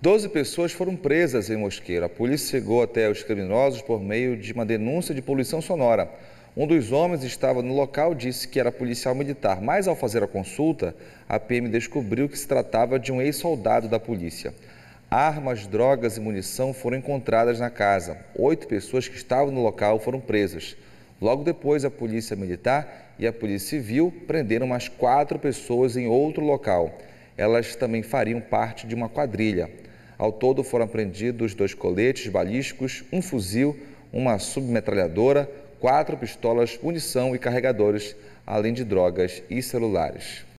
Doze pessoas foram presas em Mosqueiro. A polícia chegou até os criminosos por meio de uma denúncia de poluição sonora. Um dos homens estava no local disse que era policial militar, mas ao fazer a consulta, a PM descobriu que se tratava de um ex-soldado da polícia. Armas, drogas e munição foram encontradas na casa. Oito pessoas que estavam no local foram presas. Logo depois, a polícia militar e a polícia civil prenderam mais quatro pessoas em outro local. Elas também fariam parte de uma quadrilha. Ao todo foram apreendidos dois coletes balísticos, um fuzil, uma submetralhadora, quatro pistolas, munição e carregadores, além de drogas e celulares.